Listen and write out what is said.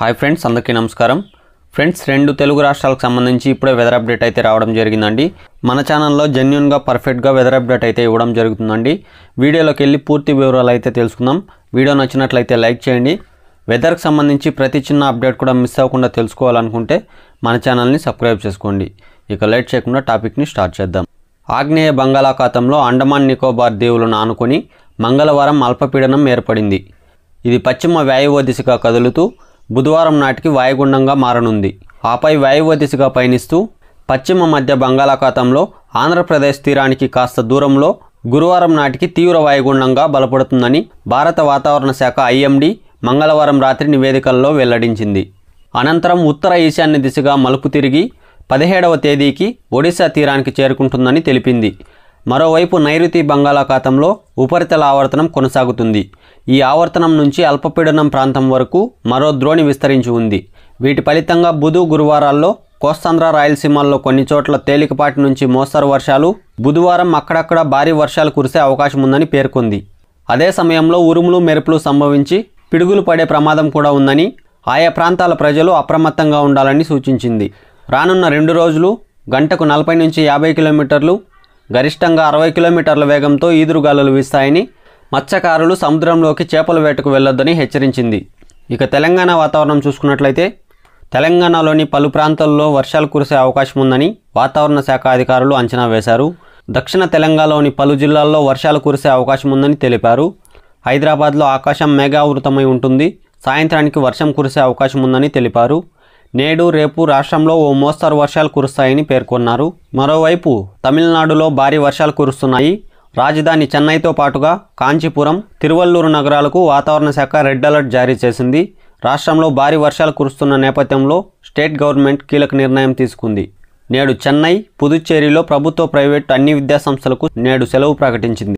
hi friends అందరికీ నమస్కారం friends రెండు తెలుగు రాష్ట్రాలకు సంబంధించి ఇప్పుడే వెదర్ అప్డేట్ అయితే రావడం జరిగిందండి మన ఛానల్లో జెన్యున్గా పర్ఫెక్ట్గా వెదర్ అప్డేట్ అయితే ఇవ్వడం జరుగుతుందండి వీడియోలోకి వెళ్ళి పూర్తి వివరాలు అయితే తెలుసుకుందాం వీడియో నచ్చినట్లయితే లైక్ చేయండి వెదర్కి సంబంధించి ప్రతి చిన్న అప్డేట్ కూడా మిస్ అవ్వకుండా తెలుసుకోవాలనుకుంటే మన ఛానల్ని సబ్స్క్రైబ్ చేసుకోండి ఇక లేట్ చేయకుండా టాపిక్ని స్టార్ట్ చేద్దాం ఆగ్నేయ బంగాళాఖాతంలో అండమాన్ నికోబార్ దీవులను ఆనుకొని మంగళవారం అల్పపీడనం ఏర్పడింది ఇది పశ్చిమ వ్యాయువ దిశగా కదులుతూ బుధవారం నాటికి వాయుగుండంగా మారనుంది ఆపై వాయువ దిశగా పయనిస్తూ పశ్చిమ మధ్య బంగాళాఖాతంలో ఆంధ్రప్రదేశ్ తీరానికి కాస్త దూరంలో గురువారం నాటికి తీవ్ర వాయుగుండంగా బలపడుతుందని భారత వాతావరణ శాఖ ఐఎండీ మంగళవారం రాత్రి నివేదికల్లో వెల్లడించింది అనంతరం ఉత్తర ఈశాన్య దిశగా మలుపు తిరిగి పదిహేడవ తేదీకి ఒడిశా తీరానికి చేరుకుంటుందని తెలిపింది మరోవైపు నైరుతి బంగాళాఖాతంలో ఉపరితల ఆవర్తనం కొనసాగుతుంది ఈ ఆవర్తనం నుంచి అల్పపీడనం ప్రాంతం వరకు మరో ద్రోణి విస్తరించి ఉంది వీటి ఫలితంగా బుధు గురువారాల్లో కోస్తాంధ్ర రాయలసీమల్లో కొన్ని చోట్ల తేలికపాటి నుంచి మోస్తరు వర్షాలు బుధవారం అక్కడక్కడ భారీ వర్షాలు కురిసే అవకాశం ఉందని పేర్కొంది అదే సమయంలో ఉరుములు మెరుపులు సంభవించి పిడుగులు పడే ప్రమాదం కూడా ఉందని ఆయా ప్రాంతాల ప్రజలు అప్రమత్తంగా ఉండాలని సూచించింది రానున్న రెండు రోజులు గంటకు నలభై నుంచి యాభై కిలోమీటర్లు గరిష్టంగా అరవై కిలోమీటర్ల వేగంతో ఈదురుగాలులు వీస్తాయని మత్స్యకారులు సముద్రంలోకి చేపల వేటకు వెళ్లొద్దని హెచ్చరించింది ఇక తెలంగాణ వాతావరణం చూసుకున్నట్లయితే తెలంగాణలోని పలు ప్రాంతాల్లో వర్షాలు కురిసే అవకాశం ఉందని వాతావరణ శాఖ అధికారులు అంచనా వేశారు దక్షిణ తెలంగాణలోని పలు జిల్లాల్లో వర్షాలు కురిసే అవకాశం ఉందని తెలిపారు హైదరాబాద్లో ఆకాశం మేఘావృతమై ఉంటుంది సాయంత్రానికి వర్షం కురిసే అవకాశం ఉందని తెలిపారు నేడు రేపు రాష్ట్రంలో ఓ మోస్తరు వర్షాలు కురుస్తాయని పేర్కొన్నారు మరోవైపు తమిళనాడులో భారీ వర్షాలు కురుస్తున్నాయి రాజధాని చెన్నైతో పాటుగా కాంచీపురం తిరువల్లూరు నగరాలకు వాతావరణ శాఖ రెడ్ అలర్ట్ జారీ చేసింది రాష్ట్రంలో భారీ వర్షాలు కురుస్తున్న నేపథ్యంలో స్టేట్ గవర్నమెంట్ కీలక నిర్ణయం తీసుకుంది నేడు చెన్నై పుదుచ్చేరిలో ప్రభుత్వ ప్రైవేటు అన్ని విద్యాసంస్థలకు నేడు సెలవు ప్రకటించింది